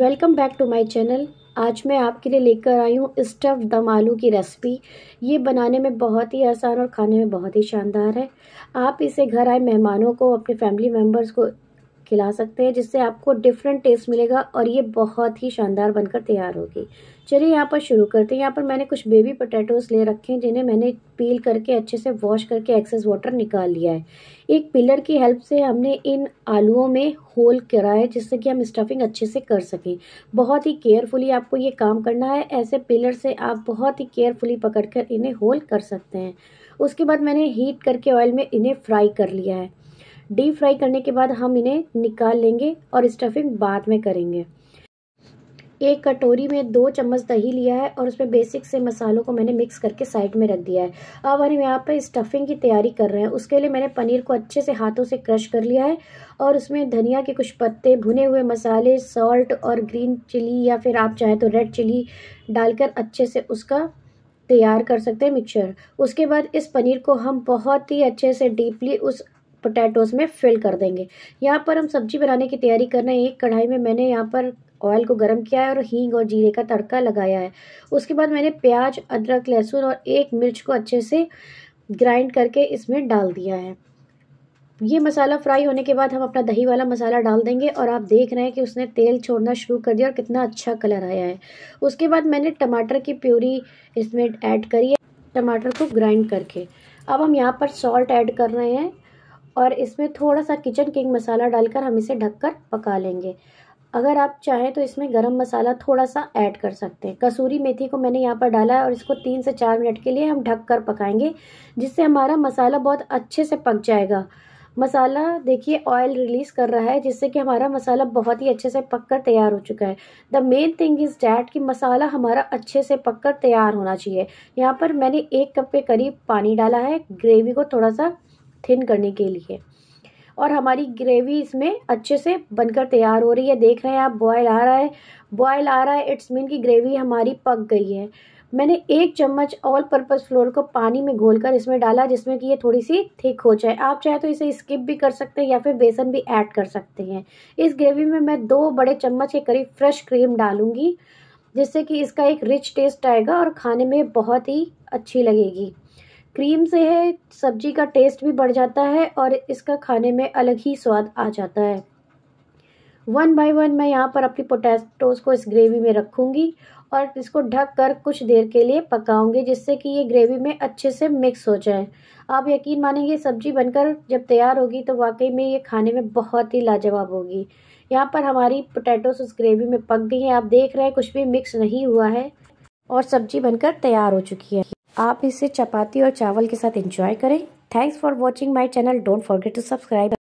welcome back to my channel आज मैं आपके लिए लेकर आई हूँ स्टफ़ दम आलू की रेसिपी ये बनाने में बहुत ही आसान और खाने में बहुत ही शानदार है आप इसे घर आए मेहमानों को अपने फैमिली मेम्बर्स को खिला सकते हैं जिससे आपको डिफरेंट टेस्ट मिलेगा और ये बहुत ही शानदार बनकर तैयार होगी चलिए यहाँ पर शुरू करते हैं यहाँ पर मैंने कुछ बेबी पोटैटोस ले रखे हैं जिन्हें मैंने पील करके अच्छे से वॉश करके एक्सेस वाटर निकाल लिया है एक पिलर की हेल्प से हमने इन आलूओं में होल करा है जिससे कि हम स्टफिंग अच्छे से कर सकें बहुत ही केयरफुली आपको ये काम करना है ऐसे पिलर से आप बहुत ही केयरफुली पकड़ कर इन्हें होल कर सकते हैं उसके बाद मैंने हीट करके ऑयल में इन्हें फ्राई कर लिया है डीप फ्राई करने के बाद हम इन्हें निकाल लेंगे और स्टफिंग बाद में करेंगे एक कटोरी में दो चम्मच दही लिया है और उसमें बेसिक से मसालों को मैंने मिक्स करके साइड में रख दिया है अब हम यहाँ पर स्टफिंग की तैयारी कर रहे हैं उसके लिए मैंने पनीर को अच्छे से हाथों से क्रश कर लिया है और उसमें धनिया के कुछ पत्ते भुने हुए मसाले सॉल्ट और ग्रीन चिली या फिर आप चाहें तो रेड चिली डालकर अच्छे से उसका तैयार कर सकते हैं मिक्सचर उसके बाद इस पनीर को हम बहुत ही अच्छे से डीपली उस पोटैटोज़ में फिल कर देंगे यहाँ पर हम सब्जी बनाने की तैयारी कर रहे हैं एक कढ़ाई में मैंने यहाँ पर ऑयल को गर्म किया है और हींग और जीरे का तड़का लगाया है उसके बाद मैंने प्याज अदरक लहसुन और एक मिर्च को अच्छे से ग्राइंड करके इसमें डाल दिया है ये मसाला फ्राई होने के बाद हम अपना दही वाला मसाला डाल देंगे और आप देख रहे हैं कि उसने तेल छोड़ना शुरू कर दिया और कितना अच्छा कलर आया है उसके बाद मैंने टमाटर की प्यूरी इसमें ऐड करी है टमाटर को ग्राइंड करके अब हम यहाँ पर सॉल्ट ऐड कर रहे हैं और इसमें थोड़ा सा किचन किंग मसाला डालकर हम इसे ढककर पका लेंगे अगर आप चाहें तो इसमें गरम मसाला थोड़ा सा ऐड कर सकते हैं कसूरी मेथी को मैंने यहाँ पर डाला है और इसको तीन से चार मिनट के लिए हम ढक कर पकाएंगे जिससे हमारा मसाला बहुत अच्छे से पक जाएगा मसाला देखिए ऑयल रिलीज़ कर रहा है जिससे कि हमारा मसाला बहुत ही अच्छे से पक कर तैयार हो चुका है the main thing is that कि मसाला हमारा अच्छे से पक कर तैयार होना चाहिए यहाँ पर मैंने एक कप के करीब पानी डाला है ग्रेवी को थोड़ा सा थिन करने के लिए और हमारी ग्रेवी इसमें अच्छे से बनकर तैयार हो रही है देख रहे हैं आप बॉयल आ रहा है बॉयल आ रहा है इट्स मीन की ग्रेवी हमारी पक गई है मैंने एक चम्मच ऑल पर्पज़ फ्लोर को पानी में घोलकर इसमें डाला जिसमें कि ये थोड़ी सी थिक हो जाए आप चाहे तो इसे स्किप भी कर सकते हैं या फिर बेसन भी ऐड कर सकते हैं इस ग्रेवी में मैं दो बड़े चम्मच के करीब फ्रेश क्रीम डालूंगी जिससे कि इसका एक रिच टेस्ट आएगा और खाने में बहुत ही अच्छी लगेगी क्रीम से है सब्जी का टेस्ट भी बढ़ जाता है और इसका खाने में अलग ही स्वाद आ जाता है वन बाय वन मैं यहाँ पर अपनी पोटैटोज़ को इस ग्रेवी में रखूँगी और इसको ढक कर कुछ देर के लिए पकाऊंगी जिससे कि ये ग्रेवी में अच्छे से मिक्स हो जाए आप यकीन मानेंगे सब्जी बनकर जब तैयार होगी तो वाकई में ये खाने में बहुत ही लाजवाब होगी यहाँ पर हमारी पोटैटोस उस ग्रेवी में पक गई हैं आप देख रहे हैं कुछ भी मिक्स नहीं हुआ है और सब्जी बनकर तैयार हो चुकी है आप इसे चपाती और चावल के साथ इंजॉय करें thanks for watching my channel don't forget to subscribe